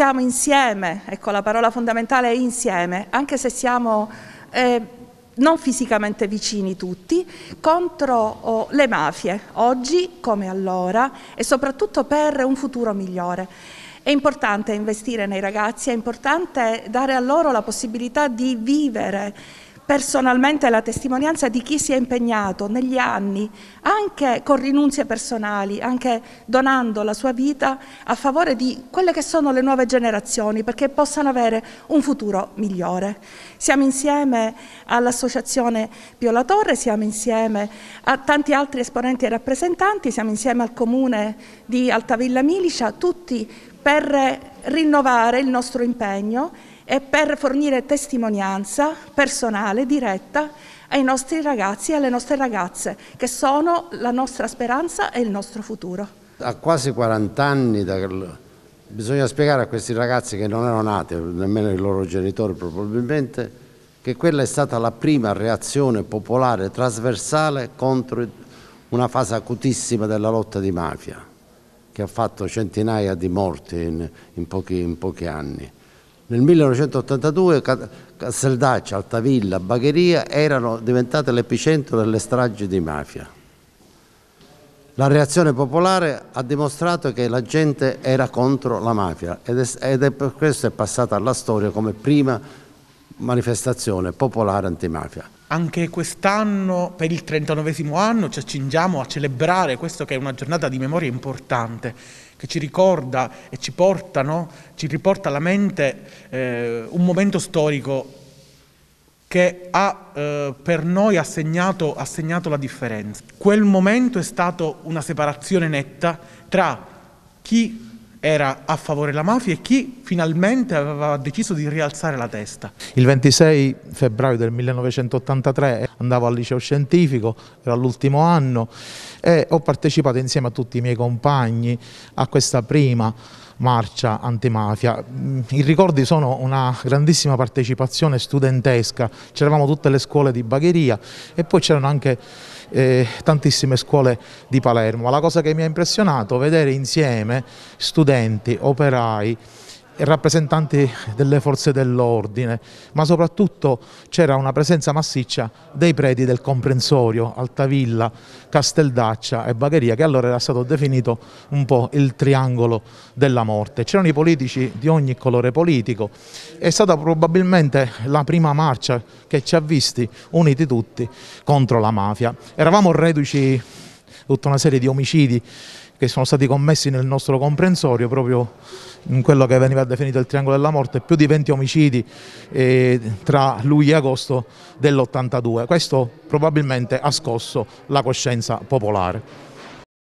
siamo insieme, ecco la parola fondamentale è insieme, anche se siamo eh, non fisicamente vicini tutti, contro oh, le mafie, oggi come allora e soprattutto per un futuro migliore. È importante investire nei ragazzi, è importante dare a loro la possibilità di vivere personalmente la testimonianza di chi si è impegnato negli anni, anche con rinunzie personali, anche donando la sua vita a favore di quelle che sono le nuove generazioni, perché possano avere un futuro migliore. Siamo insieme all'Associazione Piola Torre, siamo insieme a tanti altri esponenti e rappresentanti, siamo insieme al Comune di Altavilla Milicia, tutti per rinnovare il nostro impegno e per fornire testimonianza personale, diretta, ai nostri ragazzi e alle nostre ragazze, che sono la nostra speranza e il nostro futuro. A quasi 40 anni bisogna spiegare a questi ragazzi che non erano nati, nemmeno i loro genitori probabilmente, che quella è stata la prima reazione popolare trasversale contro una fase acutissima della lotta di mafia, che ha fatto centinaia di morti in, in, pochi, in pochi anni. Nel 1982 Casteldaccia, Altavilla, Bagheria erano diventate l'epicentro delle stragi di mafia. La reazione popolare ha dimostrato che la gente era contro la mafia ed è, per questo è passata alla storia come prima manifestazione popolare antimafia. Anche quest'anno, per il 39 anno, ci accingiamo a celebrare questo che è una giornata di memoria importante, che ci ricorda e ci, porta, no? ci riporta alla mente eh, un momento storico che ha eh, per noi assegnato, assegnato la differenza. Quel momento è stato una separazione netta tra chi era a favore della mafia e chi finalmente aveva deciso di rialzare la testa. Il 26 febbraio del 1983 andavo al liceo scientifico, era l'ultimo anno e ho partecipato insieme a tutti i miei compagni a questa prima marcia antimafia. I ricordi sono una grandissima partecipazione studentesca, c'eravamo tutte le scuole di Bagheria e poi c'erano anche eh, tantissime scuole di Palermo. la cosa che mi ha impressionato è vedere insieme studenti, operai, e rappresentanti delle forze dell'ordine, ma soprattutto c'era una presenza massiccia dei preti del comprensorio, Altavilla, Casteldaccia e Bagheria, che allora era stato definito un po' il triangolo della morte. C'erano i politici di ogni colore politico, è stata probabilmente la prima marcia che ci ha visti uniti tutti contro la mafia. Eravamo reduci tutta una serie di omicidi che sono stati commessi nel nostro comprensorio proprio in quello che veniva definito il triangolo della morte, più di 20 omicidi eh, tra luglio e agosto dell'82. Questo probabilmente ha scosso la coscienza popolare.